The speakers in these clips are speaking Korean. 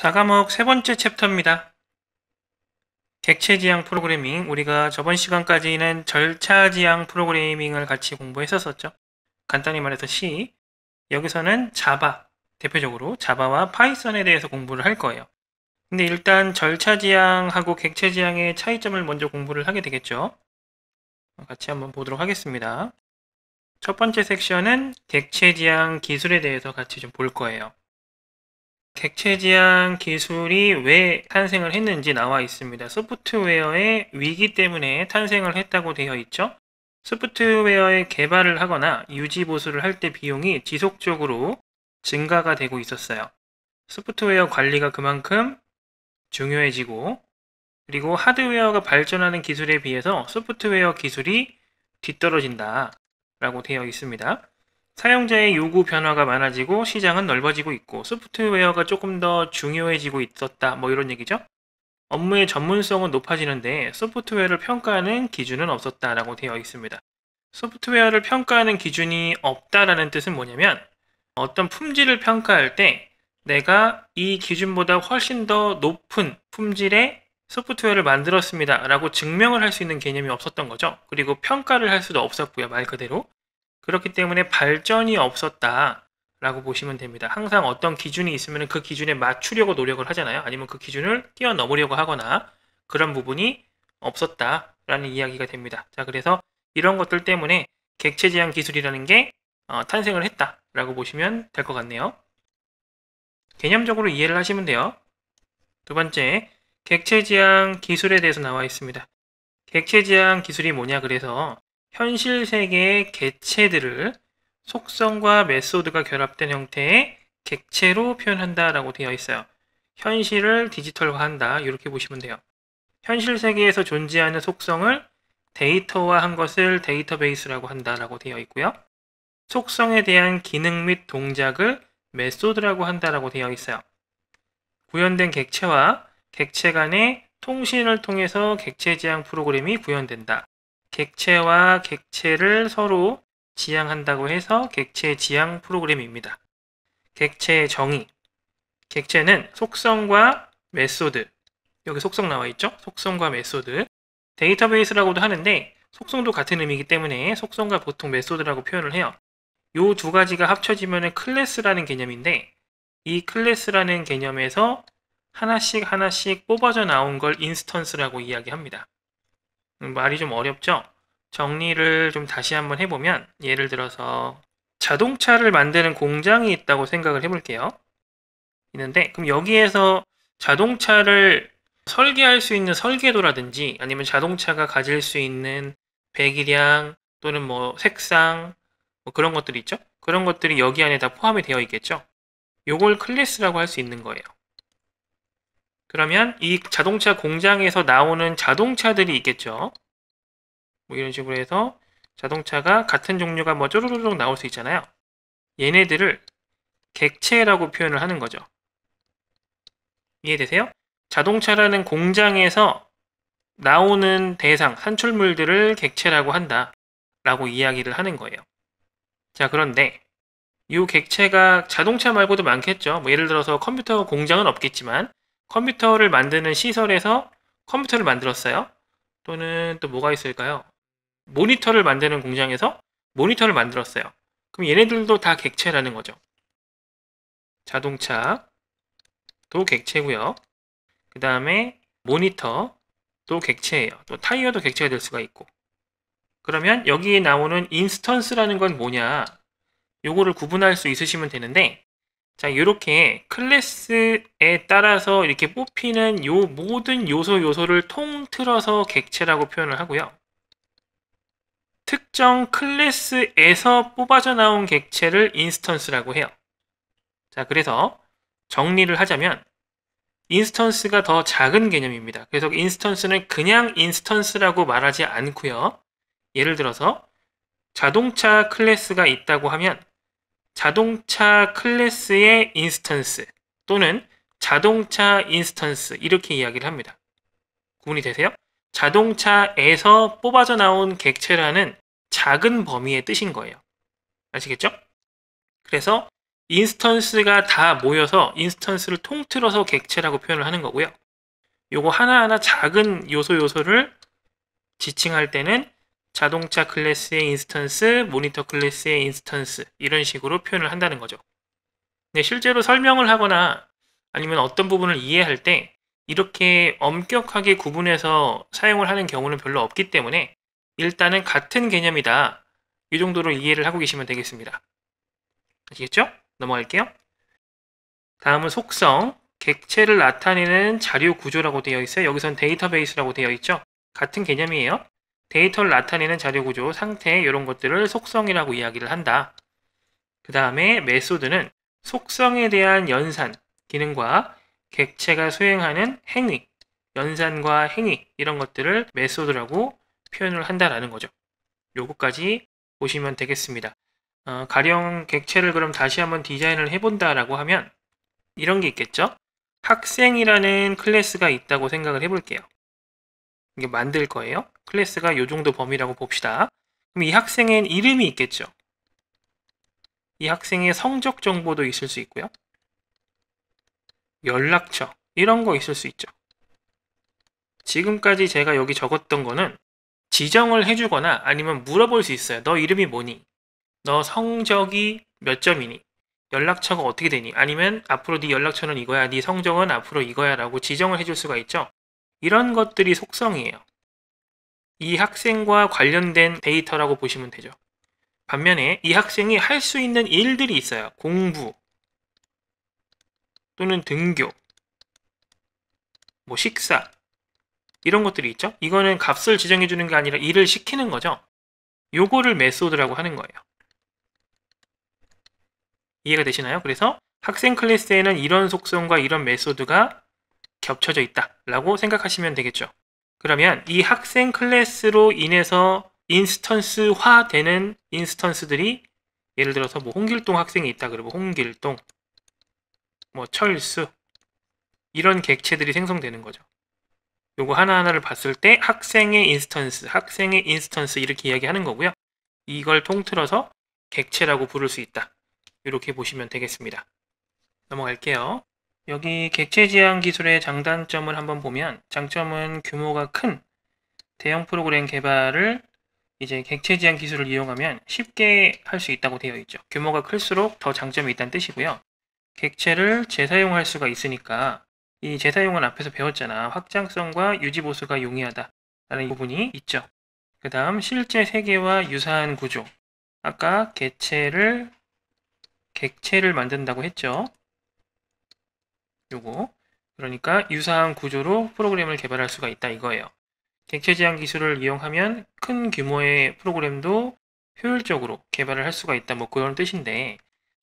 4과목 세 번째 챕터입니다. 객체지향 프로그래밍, 우리가 저번 시간까지는 절차지향 프로그래밍을 같이 공부했었었죠. 간단히 말해서 C, 여기서는 자바, 대표적으로 자바와 파이썬에 대해서 공부를 할 거예요. 근데 일단 절차지향하고 객체지향의 차이점을 먼저 공부를 하게 되겠죠. 같이 한번 보도록 하겠습니다. 첫 번째 섹션은 객체지향 기술에 대해서 같이 좀 볼 거예요. 객체지향 기술이 왜 탄생을 했는지 나와 있습니다. 소프트웨어의 위기 때문에 탄생을 했다고 되어 있죠. 소프트웨어의 개발을 하거나 유지보수를 할 때 비용이 지속적으로 증가가 되고 있었어요. 소프트웨어 관리가 그만큼 중요해지고 그리고 하드웨어가 발전하는 기술에 비해서 소프트웨어 기술이 뒤떨어진다 라고 되어 있습니다. 사용자의 요구 변화가 많아지고 시장은 넓어지고 있고 소프트웨어가 조금 더 중요해지고 있었다 뭐 이런 얘기죠. 업무의 전문성은 높아지는데 소프트웨어를 평가하는 기준은 없었다라고 되어 있습니다. 소프트웨어를 평가하는 기준이 없다라는 뜻은 뭐냐면 어떤 품질을 평가할 때 내가 이 기준보다 훨씬 더 높은 품질의 소프트웨어를 만들었습니다 라고 증명을 할 수 있는 개념이 없었던 거죠. 그리고 평가를 할 수도 없었고요. 말 그대로. 그렇기 때문에 발전이 없었다. 라고 보시면 됩니다. 항상 어떤 기준이 있으면 그 기준에 맞추려고 노력을 하잖아요. 아니면 그 기준을 뛰어넘으려고 하거나 그런 부분이 없었다라는 이야기가 됩니다. 자, 그래서 이런 것들 때문에 객체 제한 기술이라는 게 어, 탄생을 했다라고 보시면 될 것 같네요. 개념적으로 이해를 하시면 돼요. 두 번째, 객체 지향 기술에 대해서 나와 있습니다. 객체 지향 기술이 뭐냐 그래서 현실 세계의 개체들을 속성과 메소드가 결합된 형태의 객체로 표현한다라고 되어 있어요. 현실을 디지털화한다 이렇게 보시면 돼요. 현실 세계에서 존재하는 속성을 데이터화한 것을 데이터베이스라고 한다라고 되어 있고요. 속성에 대한 기능 및 동작을 메소드라고 한다라고 되어 있어요. 구현된 객체와 객체 간의 통신을 통해서 객체 지향 프로그램이 구현된다. 객체와 객체를 서로 지향한다고 해서 객체 지향 프로그램입니다. 객체의 정의. 객체는 속성과 메소드. 여기 속성 나와 있죠? 속성과 메소드. 데이터베이스라고도 하는데 속성도 같은 의미이기 때문에 속성과 보통 메소드라고 표현을 해요. 이 두 가지가 합쳐지면 클래스라는 개념인데 이 클래스라는 개념에서 하나씩 하나씩 뽑아져 나온 걸 인스턴스라고 이야기합니다. 음, 말이 좀 어렵죠? 정리를 좀 다시 한번 해보면 예를 들어서 자동차를 만드는 공장이 있다고 생각을 해볼게요. 있는데 그럼 여기에서 자동차를 설계할 수 있는 설계도라든지 아니면 자동차가 가질 수 있는 배기량 또는 뭐 색상 뭐 그런 것들이 있죠. 그런 것들이 여기 안에 다 포함이 되어 있겠죠. 요걸 클래스라고 할 수 있는 거예요. 그러면 이 자동차 공장에서 나오는 자동차들이 있겠죠. 뭐 이런 식으로 해서 자동차가 같은 종류가 뭐 쪼르르륵 나올 수 있잖아요. 얘네들을 객체라고 표현을 하는 거죠. 이해되세요? 자동차라는 공장에서 나오는 대상, 산출물들을 객체라고 한다. 라고 이야기를 하는 거예요. 자, 그런데 이 객체가 자동차 말고도 많겠죠. 뭐 예를 들어서 컴퓨터 공장은 없겠지만 컴퓨터를 만드는 시설에서 컴퓨터를 만들었어요. 또는 또 뭐가 있을까요? 모니터를 만드는 공장에서 모니터를 만들었어요. 그럼 얘네들도 다 객체라는 거죠. 자동차도 객체고요. 그 다음에 모니터도 객체예요. 또 타이어도 객체가 될 수가 있고. 그러면 여기에 나오는 인스턴스라는 건 뭐냐? 요거를 구분할 수 있으시면 되는데 자, 이렇게 클래스에 따라서 이렇게 뽑히는 요 모든 요소 요소를 통틀어서 객체라고 표현을 하고요. 특정 클래스에서 뽑아져 나온 객체를 인스턴스라고 해요. 자, 그래서 정리를 하자면 인스턴스가 더 작은 개념입니다. 그래서 인스턴스는 그냥 인스턴스라고 말하지 않고요. 예를 들어서 자동차 클래스가 있다고 하면 자동차 클래스의 인스턴스 또는 자동차 인스턴스 이렇게 이야기를 합니다. 구분이 되세요? 자동차에서 뽑아져 나온 객체라는 작은 범위의 뜻인 거예요. 아시겠죠? 그래서 인스턴스가 다 모여서 인스턴스를 통틀어서 객체라고 표현을 하는 거고요. 요거 하나하나 작은 요소 요소를 지칭할 때는 자동차 클래스의 인스턴스, 모니터 클래스의 인스턴스 이런 식으로 표현을 한다는 거죠. 근 실제로 설명을 하거나 아니면 어떤 부분을 이해할 때 이렇게 엄격하게 구분해서 사용을 하는 경우는 별로 없기 때문에 일단은 같은 개념이다. 이 정도로 이해를 하고 계시면 되겠습니다. 아시겠죠? 넘어갈게요. 다음은 속성, 객체를 나타내는 자료 구조라고 되어 있어요. 여기선 데이터베이스라고 되어 있죠. 같은 개념이에요. 데이터를 나타내는 자료구조, 상태 이런 것들을 속성이라고 이야기를 한다. 그 다음에 메소드는 속성에 대한 연산, 기능과 객체가 수행하는 행위, 연산과 행위 이런 것들을 메소드라고 표현을 한다라는 거죠. 요거까지 보시면 되겠습니다. 어, 가령 객체를 그럼 다시 한번 디자인을 해본다라고 하면 이런 게 있겠죠? 학생이라는 클래스가 있다고 생각을 해볼게요. 이게 만들 거예요. 클래스가 요 정도 범위라고 봅시다. 그럼 이학생의 이름이 있겠죠. 이 학생의 성적 정보도 있을 수 있고요. 연락처 이런 거 있을 수 있죠. 지금까지 제가 여기 적었던 거는 지정을 해주거나 아니면 물어볼 수 있어요. 너 이름이 뭐니? 너 성적이 몇 점이니? 연락처가 어떻게 되니? 아니면 앞으로 네 연락처는 이거야, 네 성적은 앞으로 이거야 라고 지정을 해줄 수가 있죠. 이런 것들이 속성이에요. 이 학생과 관련된 데이터라고 보시면 되죠. 반면에 이 학생이 할 수 있는 일들이 있어요. 공부 또는 등교, 뭐 식사 이런 것들이 있죠. 이거는 값을 지정해 주는 게 아니라 일을 시키는 거죠. 요거를 메소드라고 하는 거예요. 이해가 되시나요? 그래서 학생 클래스에는 이런 속성과 이런 메소드가 겹쳐져 있다라고 생각하시면 되겠죠. 그러면 이 학생 클래스로 인해서 인스턴스화 되는 인스턴스들이 예를 들어서 뭐 홍길동 학생이 있다 그러면 홍길동 뭐 철수 이런 객체들이 생성되는 거죠. 요거 하나하나를 봤을 때 학생의 인스턴스, 학생의 인스턴스 이렇게 이야기하는 거고요. 이걸 통틀어서 객체라고 부를 수 있다. 이렇게 보시면 되겠습니다. 넘어갈게요. 여기 객체 지향 기술의 장단점을 한번 보면 장점은 규모가 큰 대형 프로그램 개발을 이제 객체 지향 기술을 이용하면 쉽게 할 수 있다고 되어 있죠. 규모가 클수록 더 장점이 있다는 뜻이고요. 객체를 재사용할 수가 있으니까 이 재사용은 앞에서 배웠잖아. 확장성과 유지보수가 용이하다 라는 부분이 있죠. 그 다음 실제 세계와 유사한 구조 아까 개체를 객체를 만든다고 했죠. 요거 그러니까 유사한 구조로 프로그램을 개발할 수가 있다 이거예요. 객체 지향 기술을 이용하면 큰 규모의 프로그램도 효율적으로 개발을 할 수가 있다 뭐 그런 뜻인데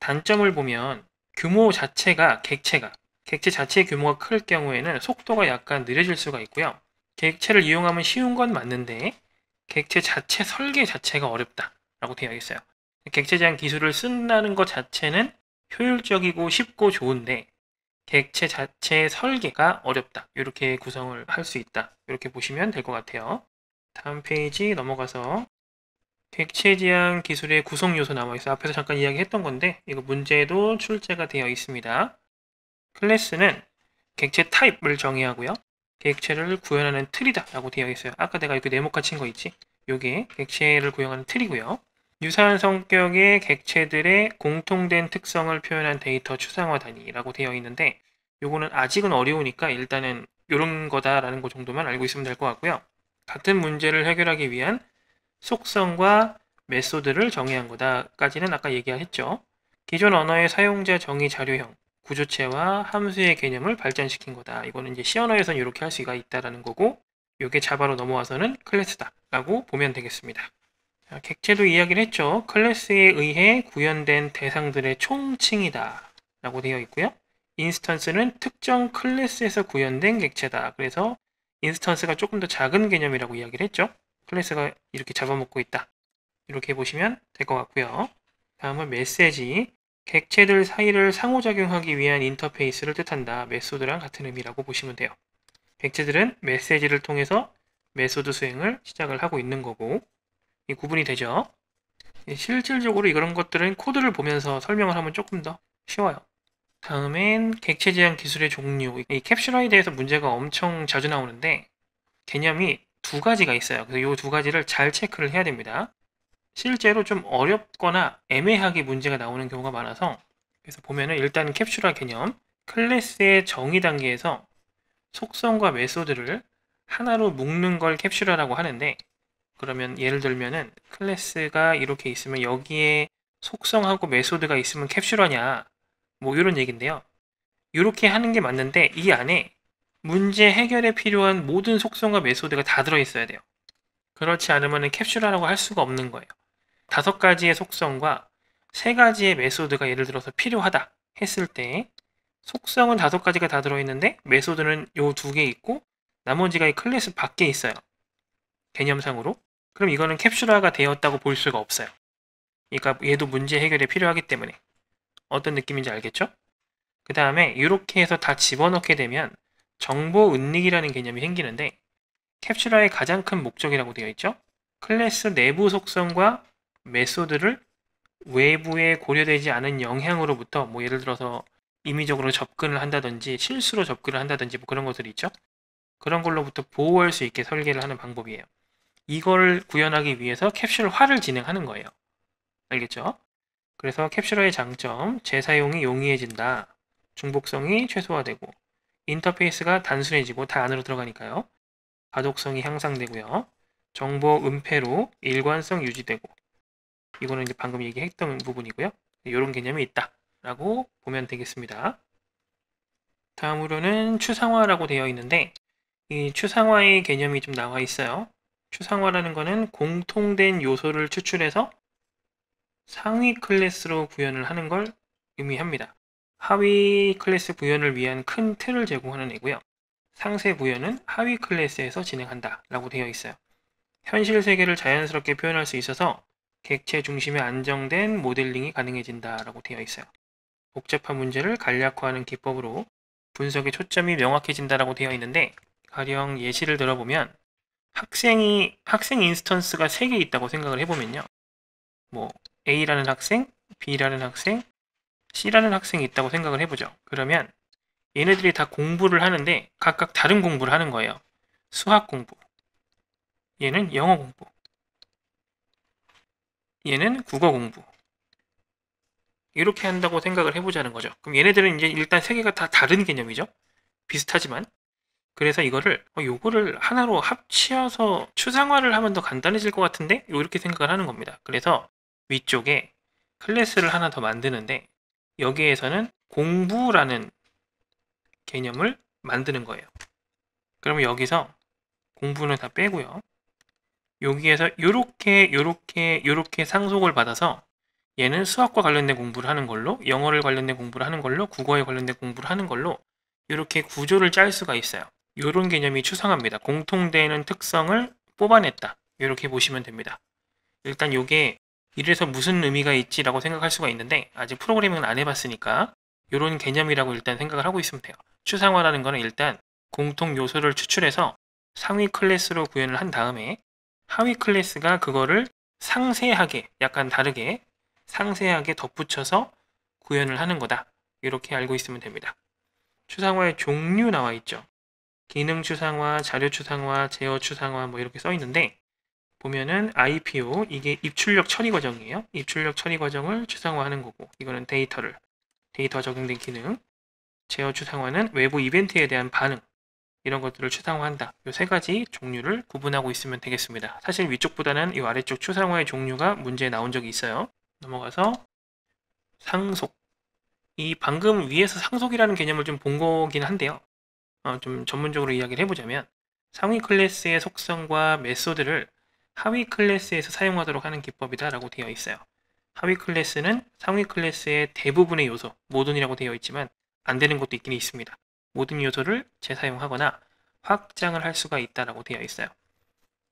단점을 보면 규모 자체가 객체가 객체 자체의 규모가 클 경우에는 속도가 약간 느려질 수가 있고요. 객체를 이용하면 쉬운 건 맞는데 객체 자체 설계 자체가 어렵다라고 되어 있어요. 객체 제한 기술을 쓴다는 것 자체는 효율적이고 쉽고 좋은데 객체 자체의 설계가 어렵다. 이렇게 구성을 할 수 있다. 이렇게 보시면 될 것 같아요. 다음 페이지 넘어가서 객체 지향 기술의 구성 요소 남아있어 앞에서 잠깐 이야기했던 건데 이거 문제도 에 출제가 되어 있습니다. 클래스는 객체 타입을 정의하고요. 객체를 구현하는 틀이다 라고 되어 있어요. 아까 내가 이렇게 네모카 친거 있지? 요게 객체를 구현하는 틀이고요. 유사한 성격의 객체들의 공통된 특성을 표현한 데이터 추상화 단위라고 되어 있는데 요거는 아직은 어려우니까 일단은 요런 거다라는 것 정도만 알고 있으면 될 것 같고요. 같은 문제를 해결하기 위한 속성과 메소드를 정의한 거다까지는 아까 얘기했죠. 기존 언어의 사용자 정의 자료형, 구조체와 함수의 개념을 발전시킨 거다. 이거는 이제 C 언어에서는 이렇게 할 수가 있다라는 거고, 이게 자바로 넘어와서는 클래스다라고 보면 되겠습니다. 객체도 이야기를 했죠. 클래스에 의해 구현된 대상들의 총칭이다. 라고 되어 있고요. 인스턴스는 특정 클래스에서 구현된 객체다. 그래서 인스턴스가 조금 더 작은 개념이라고 이야기를 했죠. 클래스가 이렇게 잡아먹고 있다. 이렇게 보시면 될 것 같고요. 다음은 메시지. 객체들 사이를 상호작용하기 위한 인터페이스를 뜻한다. 메소드랑 같은 의미라고 보시면 돼요. 객체들은 메시지를 통해서 메소드 수행을 시작을 하고 있는 거고 이 구분이 되죠. 실질적으로 이런 것들은 코드를 보면서 설명을 하면 조금 더 쉬워요. 다음엔 객체 제한 기술의 종류. 이 캡슐화에 대해서 문제가 엄청 자주 나오는데 개념이 두 가지가 있어요. 그래서 이두 가지를 잘 체크를 해야 됩니다. 실제로 좀 어렵거나 애매하게 문제가 나오는 경우가 많아서 그래서 보면은 일단 캡슐화 개념 클래스의 정의 단계에서 속성과 메소드를 하나로 묶는 걸 캡슐화라고 하는데 그러면 예를 들면은 클래스가 이렇게 있으면 여기에 속성하고 메소드가 있으면 캡슐하냐 뭐 이런 얘기인데요. 이렇게 하는 게 맞는데 이 안에 문제 해결에 필요한 모든 속성과 메소드가 다 들어있어야 돼요. 그렇지 않으면 캡슐하라고할 수가 없는 거예요. 다섯 가지의 속성과 세 가지의 메소드가 예를 들어서 필요하다 했을 때 속성은 다섯 가지가 다 들어있는데 메소드는 요 두 개 있고 나머지가 이 클래스 밖에 있어요. 개념상으로. 그럼 이거는 캡슐화가 되었다고 볼 수가 없어요. 그러니까 얘도 문제 해결에 필요하기 때문에 어떤 느낌인지 알겠죠? 그 다음에 이렇게 해서 다 집어넣게 되면 정보 은닉이라는 개념이 생기는데 캡슐화의 가장 큰 목적이라고 되어 있죠. 클래스 내부 속성과 메소드를 외부에 고려되지 않은 영향으로부터 뭐 예를 들어서 임의적으로 접근을 한다든지 실수로 접근을 한다든지 뭐 그런 것들이 있죠. 그런 걸로부터 보호할 수 있게 설계를 하는 방법이에요. 이걸 구현하기 위해서 캡슐화를 진행하는 거예요. 알겠죠? 그래서 캡슐화의 장점, 재사용이 용이해진다. 중복성이 최소화되고 인터페이스가 단순해지고 다 안으로 들어가니까요. 가독성이 향상되고요. 정보 은폐로 일관성 유지되고 이거는 이제 방금 얘기했던 부분이고요. 이런 개념이 있다라고 보면 되겠습니다. 다음으로는 추상화라고 되어 있는데 이 추상화의 개념이 좀 나와 있어요. 추상화라는 것은 공통된 요소를 추출해서 상위 클래스로 구현을 하는 걸 의미합니다. 하위 클래스 구현을 위한 큰 틀을 제공하는 애고요. 상세 구현은 하위 클래스에서 진행한다 라고 되어 있어요. 현실 세계를 자연스럽게 표현할 수 있어서 객체 중심의 안정된 모델링이 가능해진다 라고 되어 있어요. 복잡한 문제를 간략화하는 기법으로 분석의 초점이 명확해진다라고 되어 있는데 가령 예시를 들어보면 학생이 학생 인스턴스가 3개 있다고 생각을 해보면요. 뭐 A라는 학생, B라는 학생, C라는 학생이 있다고 생각을 해보죠. 그러면 얘네들이 다 공부를 하는데 각각 다른 공부를 하는 거예요. 수학 공부, 얘는 영어 공부, 얘는 국어 공부. 이렇게 한다고 생각을 해보자는 거죠. 그럼 얘네들은 이제 일단 세 개가 다 다른 개념이죠. 비슷하지만 그래서 이거를 어, 요거를 하나로 합치어서 추상화를 하면 더 간단해질 것 같은데 이렇게 생각을 하는 겁니다. 그래서 위쪽에 클래스를 하나 더 만드는데 여기에서는 공부라는 개념을 만드는 거예요. 그러면 여기서 공부는 다 빼고요. 여기에서 요렇게 요렇게 요렇게 상속을 받아서 얘는 수학과 관련된 공부를 하는 걸로 영어를 관련된 공부를 하는 걸로 국어에 관련된 공부를 하는 걸로 이렇게 구조를 짤 수가 있어요. 이런 개념이 추상합니다 공통되는 특성을 뽑아냈다. 이렇게 보시면 됩니다. 일단 이게 이래서 무슨 의미가 있지라고 생각할 수가 있는데 아직 프로그래밍은 안 해봤으니까 이런 개념이라고 일단 생각을 하고 있으면 돼요. 추상화라는 거는 일단 공통 요소를 추출해서 상위 클래스로 구현을 한 다음에 하위 클래스가 그거를 상세하게 약간 다르게 상세하게 덧붙여서 구현을 하는 거다 이렇게 알고 있으면 됩니다 추상화의 종류 나와 있죠 기능 추상화, 자료 추상화, 제어 추상화 뭐 이렇게 써 있는데 보면은 IPO 이게 입출력 처리 과정이에요. 입출력 처리 과정을 추상화하는 거고 이거는 데이터를 데이터 적용된 기능 제어 추상화는 외부 이벤트에 대한 반응 이런 것들을 추상화한다. 이 세 가지 종류를 구분하고 있으면 되겠습니다. 사실 위쪽보다는 이 아래쪽 추상화의 종류가 문제에 나온 적이 있어요. 넘어가서 상속 이 방금 위에서 상속이라는 개념을 좀 본 거긴 한데요. 어, 좀 전문적으로 이야기를 해보자면 상위 클래스의 속성과 메소드를 하위 클래스에서 사용하도록 하는 기법이다라고 되어 있어요. 하위 클래스는 상위 클래스의 대부분의 요소, 모든이라고 되어 있지만 안 되는 것도 있긴 있습니다. 모든 요소를 재사용하거나 확장을 할 수가 있다라고 되어 있어요.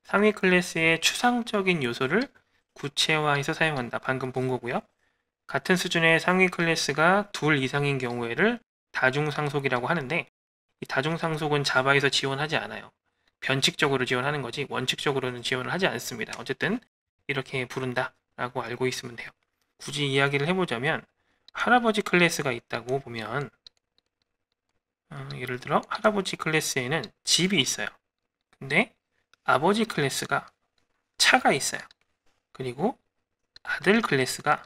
상위 클래스의 추상적인 요소를 구체화해서 사용한다. 방금 본 거고요. 같은 수준의 상위 클래스가 둘 이상인 경우에를 다중상속이라고 하는데 다중상속은 자바에서 지원하지 않아요. 변칙적으로 지원하는 거지 원칙적으로는 지원을 하지 않습니다. 어쨌든 이렇게 부른다 라고 알고 있으면 돼요. 굳이 이야기를 해보자면 할아버지 클래스가 있다고 보면 음, 예를 들어 할아버지 클래스에는 집이 있어요. 근데 아버지 클래스가 차가 있어요. 그리고 아들 클래스가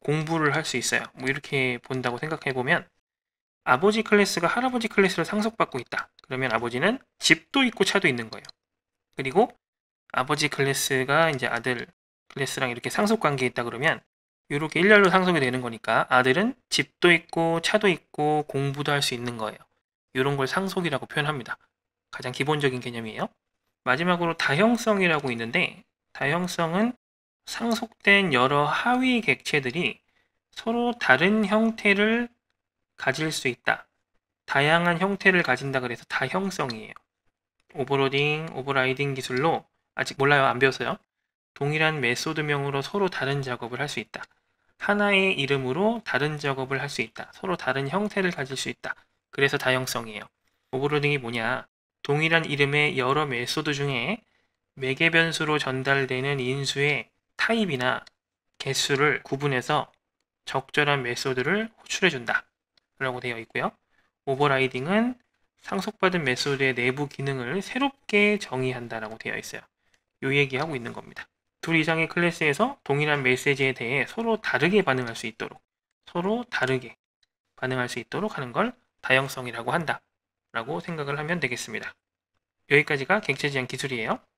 공부를 할 수 있어요. 뭐 이렇게 본다고 생각해 보면 아버지 클래스가 할아버지 클래스를 상속받고 있다. 그러면 아버지는 집도 있고 차도 있는 거예요. 그리고 아버지 클래스가 이제 아들 클래스랑 이렇게 상속 관계에 있다 그러면 이렇게 일렬로 상속이 되는 거니까 아들은 집도 있고 차도 있고 공부도 할 수 있는 거예요. 이런 걸 상속이라고 표현합니다. 가장 기본적인 개념이에요. 마지막으로 다형성이라고 있는데 다형성은 상속된 여러 하위 객체들이 서로 다른 형태를 가질 수 있다. 다양한 형태를 가진다 그래서 다형성이에요. 오버로딩, 오버라이딩 기술로 아직 몰라요. 안 배웠어요. 동일한 메소드명으로 서로 다른 작업을 할 수 있다. 하나의 이름으로 다른 작업을 할 수 있다. 서로 다른 형태를 가질 수 있다. 그래서 다형성이에요. 오버로딩이 뭐냐? 동일한 이름의 여러 메소드 중에 매개 변수로 전달되는 인수의 타입이나 개수를 구분해서 적절한 메소드를 호출해준다. 라고 되어 있고요. 오버라이딩은 상속받은 매수의 내부 기능을 새롭게 정의한다라고 되어 있어요. 요 얘기하고 있는 겁니다. 둘 이상의 클래스에서 동일한 메시지에 대해 서로 다르게 반응할 수 있도록 서로 다르게 반응할 수 있도록 하는 걸 다양성이라고 한다 라고 생각을 하면 되겠습니다. 여기까지가 객체지향 기술이에요.